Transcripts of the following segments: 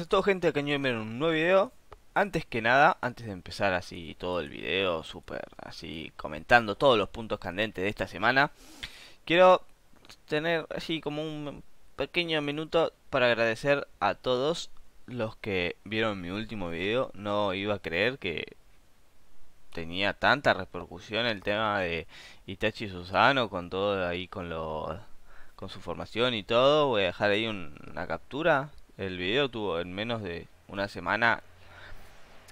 a todos gente, que viene un nuevo video Antes que nada, antes de empezar así todo el video super así comentando todos los puntos candentes de esta semana Quiero tener así como un pequeño minuto para agradecer a todos los que vieron mi último video No iba a creer que tenía tanta repercusión el tema de Itachi Susano Con todo ahí con lo con su formación y todo, voy a dejar ahí una captura el video tuvo en menos de una semana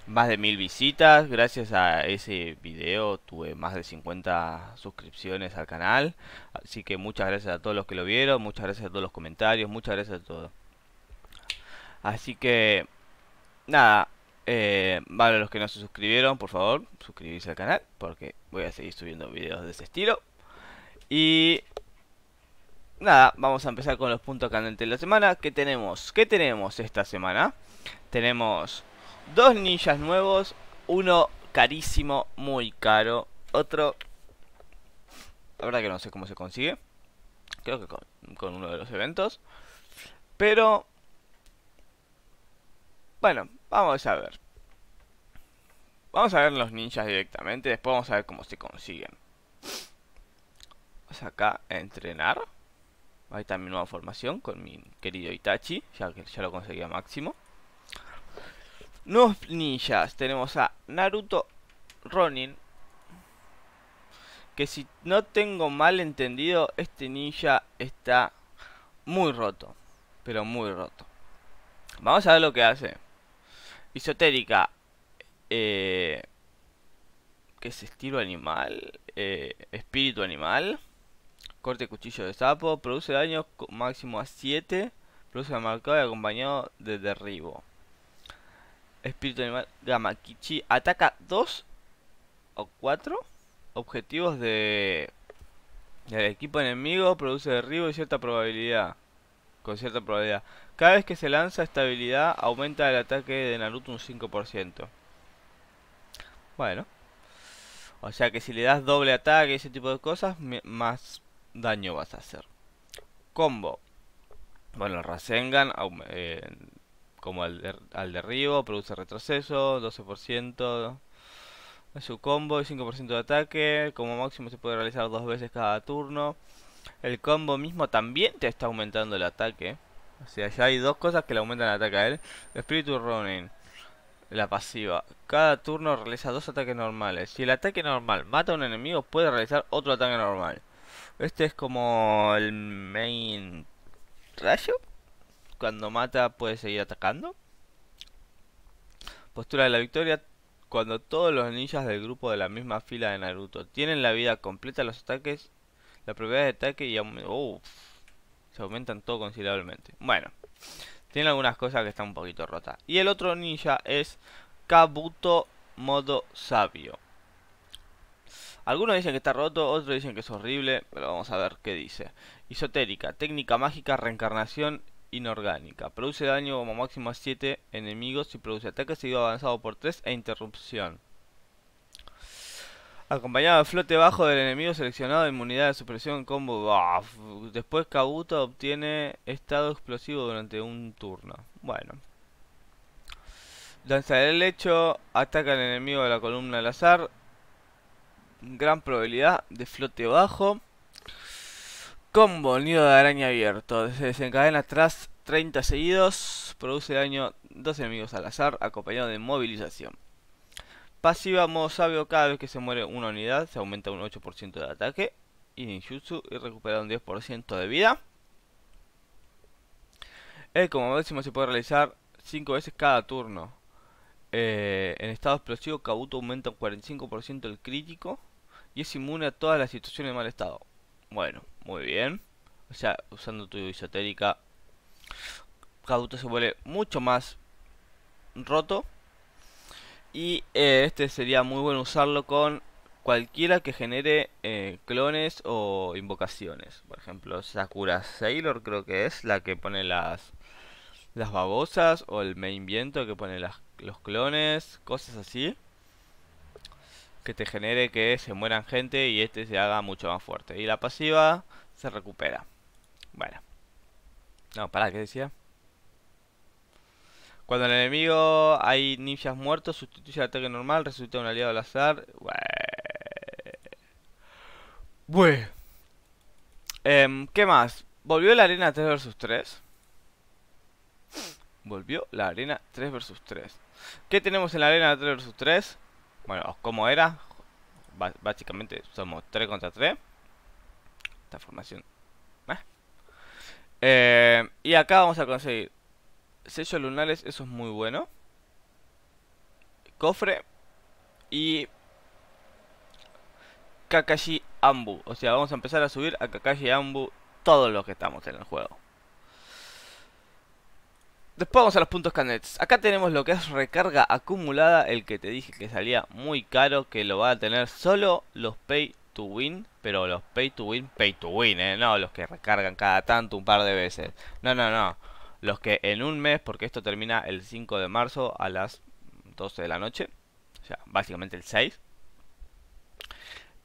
más de mil visitas. Gracias a ese video tuve más de 50 suscripciones al canal. Así que muchas gracias a todos los que lo vieron. Muchas gracias a todos los comentarios. Muchas gracias a todos. Así que, nada. Eh, vale, los que no se suscribieron, por favor, suscribirse al canal. Porque voy a seguir subiendo videos de ese estilo. Y nada, vamos a empezar con los puntos candentes de la semana. ¿Qué tenemos? ¿Qué tenemos esta semana? Tenemos dos ninjas nuevos, uno carísimo, muy caro, otro... La verdad que no sé cómo se consigue. Creo que con, uno de los eventos. Pero... Bueno, vamos a ver. Vamos a ver los ninjas directamente, después vamos a ver cómo se consiguen. Vamos acá a entrenar. Ahí también nueva formación con mi querido Itachi, ya que ya lo conseguía máximo. Nuevos ninjas, tenemos a Naruto Ronin. Que si no tengo mal entendido, este ninja está muy roto. Pero muy roto. Vamos a ver lo que hace. Isotérica. Eh, ¿Qué es estilo animal? Eh, espíritu animal. Corte cuchillo de sapo. Produce daño máximo a 7. Produce marcado y acompañado de derribo. Espíritu animal Gamakichi. Ataca 2 o 4 objetivos de del equipo enemigo. Produce derribo y cierta probabilidad. Con cierta probabilidad. Cada vez que se lanza esta habilidad aumenta el ataque de Naruto un 5%. Bueno. O sea que si le das doble ataque y ese tipo de cosas, más daño vas a hacer. Combo. Bueno, el Rasengan, eh, como al, al derribo, produce retroceso, 12% de su combo y 5% de ataque. Como máximo se puede realizar dos veces cada turno. El combo mismo también te está aumentando el ataque. O sea, ya hay dos cosas que le aumentan el ataque a él. Espíritu Running, La pasiva. Cada turno realiza dos ataques normales. Si el ataque normal mata a un enemigo, puede realizar otro ataque normal. Este es como el main rayo. Cuando mata puede seguir atacando. Postura de la victoria. Cuando todos los ninjas del grupo de la misma fila de Naruto tienen la vida completa, los ataques, la propiedad de ataque y se aumentan todo considerablemente. Bueno, tiene algunas cosas que están un poquito rotas. Y el otro ninja es Kabuto Modo Sabio. Algunos dicen que está roto, otros dicen que es horrible, pero vamos a ver qué dice. Isotérica, técnica mágica, reencarnación inorgánica. Produce daño como máximo a 7 enemigos y produce ataque seguido avanzado por 3 e interrupción. Acompañado de flote bajo del enemigo seleccionado, inmunidad de supresión, combo. Después Kabuto obtiene estado explosivo durante un turno. Bueno. Danza del lecho, ataca al enemigo de la columna al azar, gran probabilidad de flote bajo. Combo, nido de araña abierto. Se desencadena tras 30 seguidos. Produce daño 2 enemigos al azar, acompañado de movilización. Pasiva modo sabio, cada vez que se muere una unidad, se aumenta un 8% de ataque. Y ninjutsu y recupera un 10% de vida. como máximo se puede realizar 5 veces cada turno. Eh, en estado explosivo, Kabuto aumenta un 45% el crítico y es inmune a todas las situaciones de mal estado. Bueno, muy bien. O sea, usando tu isotérica, Kabuto se vuelve mucho más roto. Y eh, este sería muy bueno usarlo con cualquiera que genere eh, clones o invocaciones. Por ejemplo, Sakura Sailor creo que es la que pone las, las babosas o el main viento que pone las, los clones, cosas así que te genere que se mueran gente y este se haga mucho más fuerte. Y la pasiva se recupera. Bueno. No, para, ¿qué decía? Cuando el enemigo hay ninjas muertos, sustituye el ataque normal, resulta un aliado al azar. Bueno. Em, ¿Qué más? ¿Volvió la arena 3 vs 3? Volvió la arena 3 vs 3. ¿Qué tenemos en la arena 3 vs 3? Bueno, como era, básicamente somos 3 contra 3. Esta formación. ¿eh? Eh, y acá vamos a conseguir sellos lunares, eso es muy bueno. Cofre y Kakashi Ambu. O sea, vamos a empezar a subir a Kakashi Ambu todos los que estamos en el juego. Después vamos a los puntos canets. Acá tenemos lo que es recarga acumulada, el que te dije que salía muy caro, que lo van a tener solo los pay to win, pero los pay to win, pay to win, eh, no los que recargan cada tanto un par de veces. No, no, no. Los que en un mes, porque esto termina el 5 de marzo a las 12 de la noche, o sea, básicamente el 6.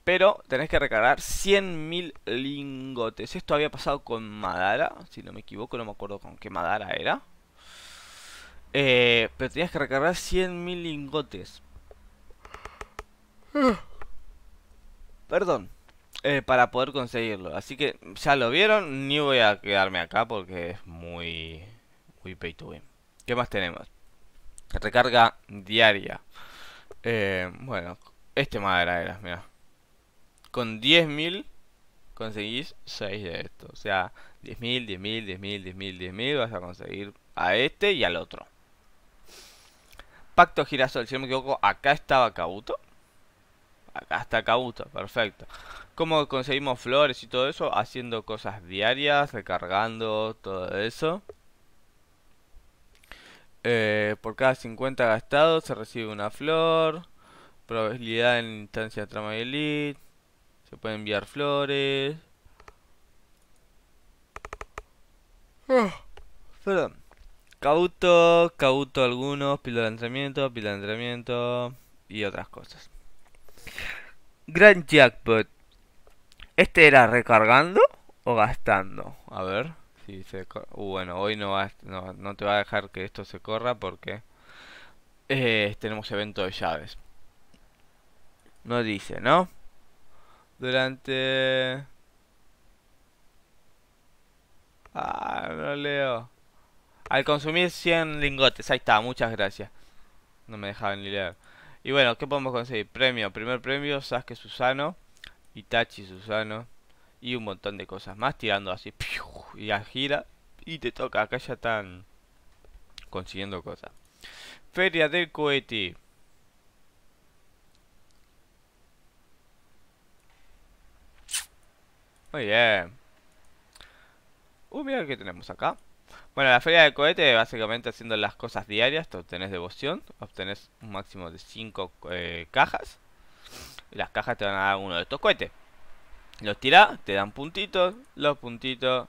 Pero tenés que recargar 100.000 lingotes. Esto había pasado con Madara, si no me equivoco, no me acuerdo con qué Madara era. Eh, pero tenías que recargar 100.000 lingotes. Perdón. Eh, para poder conseguirlo. Así que ya lo vieron. Ni voy a quedarme acá porque es muy... Muy pay to win. ¿Qué más tenemos? Recarga diaria. Eh, bueno. Este madera era, mira. Con 10.000 conseguís 6 de estos. O sea, 10.000, 10.000, 10.000, 10.000, 10.000 vas a conseguir a este y al otro. Pacto Girasol, si no me equivoco, acá estaba Kabuto. Acá está Kabuto, perfecto. ¿Cómo conseguimos flores y todo eso? Haciendo cosas diarias, recargando, todo eso. Eh, por cada 50 gastados se recibe una flor. Probabilidad en instancia de trama y elite. Se pueden enviar flores. Ah, perdón. Cauto, cauto algunos, pila de entrenamiento, pila de entrenamiento y otras cosas. Gran jackpot. ¿Este era recargando o gastando? A ver si se... Uh, bueno, hoy no, no, te va a dejar que esto se corra porque eh, tenemos evento de llaves. No dice, ¿no? Durante... Ah, no leo. Al consumir 100 lingotes. Ahí está, muchas gracias. No me dejaban ni leer. Y bueno, ¿qué podemos conseguir? Premio, primer premio, Sasuke Susano, Itachi Susano y un montón de cosas más tirando así. Y a gira y te toca. Acá ya están consiguiendo cosas. Feria del cohete. Muy bien. Uh, mira que tenemos acá. Bueno, la feria de cohete, básicamente haciendo las cosas diarias, te obtenés devoción, obtenés un máximo de 5 eh, cajas. las cajas te van a dar uno de estos cohetes. Los tirás, te dan puntitos, los puntitos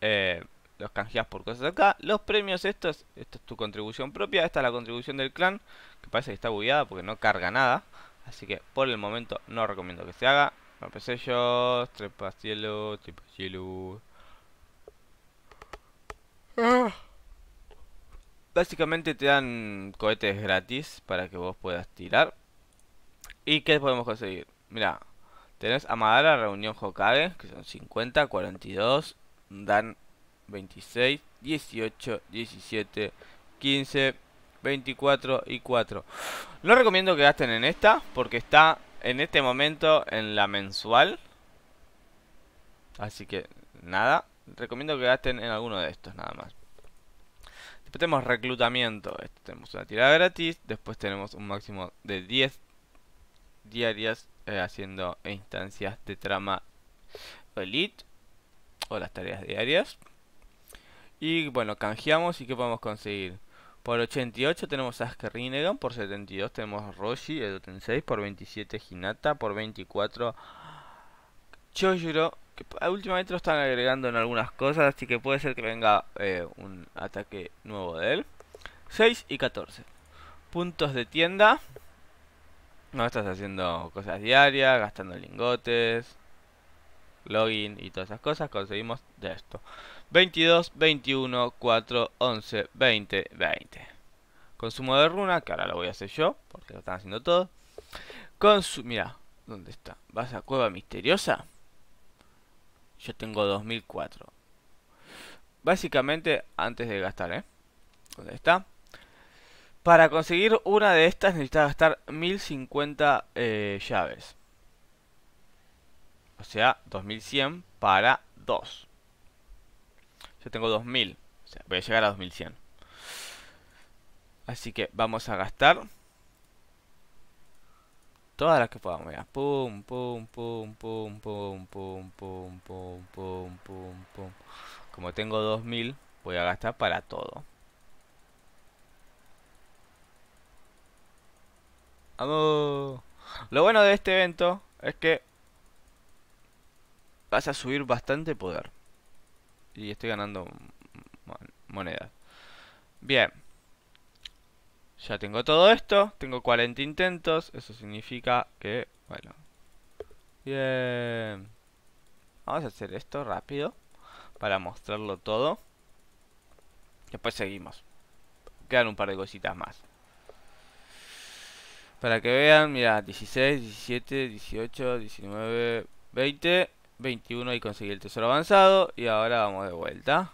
eh, los canjeas por cosas acá. Los premios estos, esta es tu contribución propia, esta es la contribución del clan, que parece que está bugueada porque no carga nada. Así que por el momento no recomiendo que se haga. Mapesellos, trepa cielo, tipo cielo. Ah. Básicamente te dan cohetes gratis para que vos puedas tirar. ¿Y qué podemos conseguir? Mira, tenés a Madara, Reunión Hokage, que son 50, 42, dan 26, 18, 17, 15, 24 y 4. No recomiendo que gasten en esta, porque está en este momento en la mensual. Así que nada recomiendo que gasten en alguno de estos nada más. Después tenemos reclutamiento. Este, tenemos una tirada gratis. Después tenemos un máximo de 10 diarias eh, haciendo instancias de trama elite o las tareas diarias. Y bueno, canjeamos y que podemos conseguir. Por 88 tenemos Asker por 72 tenemos Roshi, el 36 por 27 Hinata, por 24 Choyuro que ah, últimamente lo están agregando en algunas cosas, así que puede ser que venga eh, un ataque nuevo de él. 6 y 14. Puntos de tienda. No estás haciendo cosas diarias, gastando lingotes, login y todas esas cosas. Conseguimos de esto. 22, 21, 4, 11, 20, 20. Consumo de runa, que ahora lo voy a hacer yo, porque lo están haciendo todos. Mira, ¿dónde está? ¿Vas a Cueva Misteriosa? Yo tengo 2004. Básicamente, antes de gastar, ¿eh? ¿Dónde está? Para conseguir una de estas necesitas gastar 1050 eh, llaves. O sea, 2100 para 2. Yo tengo 2000. O sea, voy a llegar a 2100. Así que vamos a gastar Todas las que podamos, ya. Pum, pum, pum, pum, pum, pum, pum, pum, pum, pum, pum. Como tengo 2000, voy a gastar para todo. ¡Vamos! Lo bueno de este evento es que vas a subir bastante poder. Y estoy ganando monedas. Bien. Ya tengo todo esto, tengo 40 intentos, eso significa que, bueno. Bien. Vamos a hacer esto rápido para mostrarlo todo. Después seguimos. Quedan un par de cositas más. Para que vean, mira, 16, 17, 18, 19, 20, 21 y conseguí el tesoro avanzado. Y ahora vamos de vuelta.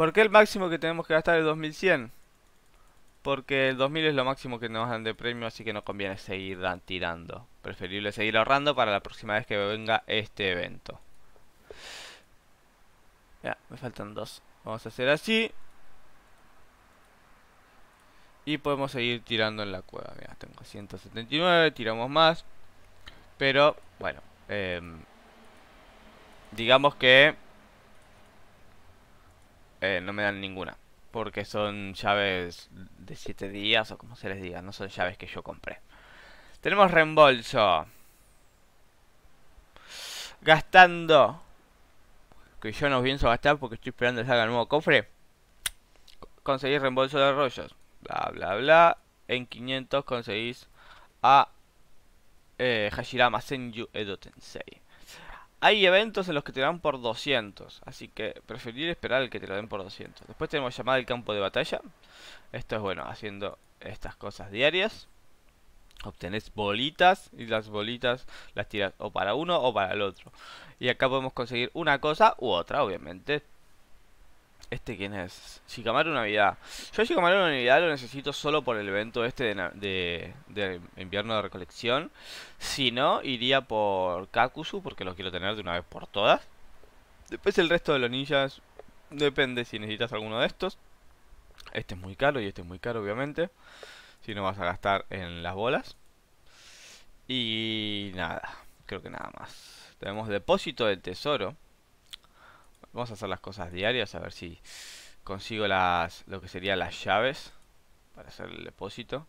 ¿Por qué el máximo que tenemos que gastar es 2100? Porque el 2000 es lo máximo que nos dan de premio, así que no conviene seguir tirando. Preferible seguir ahorrando para la próxima vez que venga este evento. Ya, me faltan dos. Vamos a hacer así. Y podemos seguir tirando en la cueva. tengo 179, tiramos más. Pero, bueno. Em, digamos que eh, no me dan ninguna. Porque son llaves de 7 días o como se les diga, no son llaves que yo compré. Tenemos reembolso. Gastando. Que yo no pienso gastar porque estoy esperando que salga el nuevo cofre. Conseguís reembolso de rollos. Bla, bla, bla. En 500 conseguís a eh, Hashirama Senju Edo Tensei. Hay eventos en los que te dan por 200, así que preferir esperar el que te lo den por 200. Después tenemos llamada al campo de batalla. Esto es bueno, haciendo estas cosas diarias. Obtenés bolitas y las bolitas las tiras o para uno o para el otro. Y acá podemos conseguir una cosa u otra, obviamente. ¿Este quién es? Shikamaru Navidad. Yo Shikamaru Navidad lo necesito solo por el evento este de, invierno de recolección. Si no, iría por Kakusu porque lo quiero tener de una vez por todas. Después el resto de los ninjas depende si necesitas alguno de estos. Este es muy caro y este es muy caro obviamente. Si no vas a gastar en las bolas. Y nada, creo que nada más. Tenemos depósito de tesoro. Vamos a hacer las cosas diarias, a ver si consigo las lo que serían las llaves para hacer el depósito.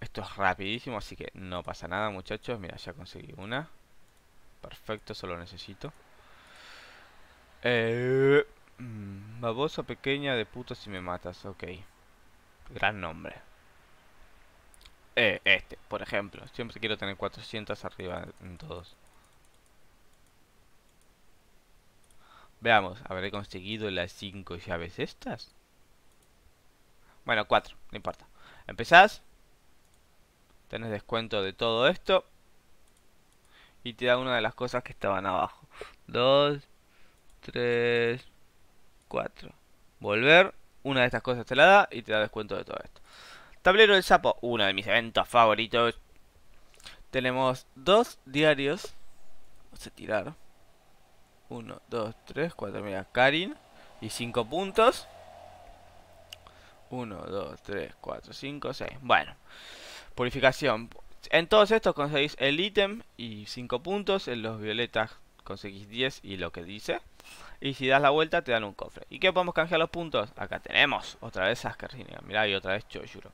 Esto es rapidísimo, así que no pasa nada, muchachos. Mira, ya conseguí una. Perfecto, solo necesito. Eh, mm, babosa pequeña de puto si me matas, ok. Gran nombre. Eh, este, por ejemplo. Siempre quiero tener 400 arriba en todos. Veamos, ¿habré conseguido las cinco llaves estas? Bueno, cuatro no importa. Empezás. Tenés descuento de todo esto. Y te da una de las cosas que estaban abajo. 2, tres cuatro Volver. Una de estas cosas te la da y te da descuento de todo esto. Tablero del sapo, uno de mis eventos favoritos. Tenemos dos diarios. Vamos a tirar. 1, 2, 3, 4. Mira, Karin. Y 5 puntos. 1, 2, 3, 4, 5, 6. Bueno. Purificación. En todos estos conseguís el ítem y 5 puntos. En los violetas conseguís 10 y lo que dice. Y si das la vuelta te dan un cofre. ¿Y qué podemos cambiar los puntos? Acá tenemos otra vez Ascarina. mira y otra vez Choyuro.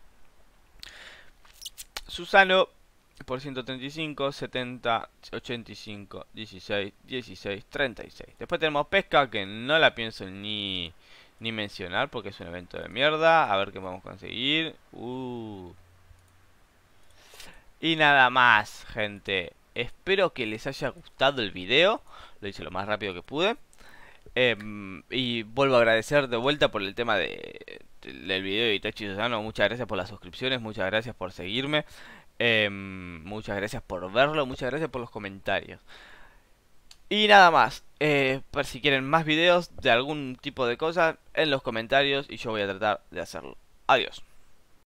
Susano por 135, 70, 85, 16, 16, 36. Después tenemos pesca, que no la pienso ni, ni mencionar porque es un evento de mierda. A ver qué vamos a conseguir. Uh. Y nada más, gente. Espero que les haya gustado el video. Lo hice lo más rápido que pude. Em, y vuelvo a agradecer de vuelta por el tema de, del video de Itachi Susano. Muchas gracias por las suscripciones, muchas gracias por seguirme. Em, muchas gracias por verlo, muchas gracias por los comentarios. Y nada más, eh, por si quieren más videos de algún tipo de cosa, en los comentarios y yo voy a tratar de hacerlo. Adiós.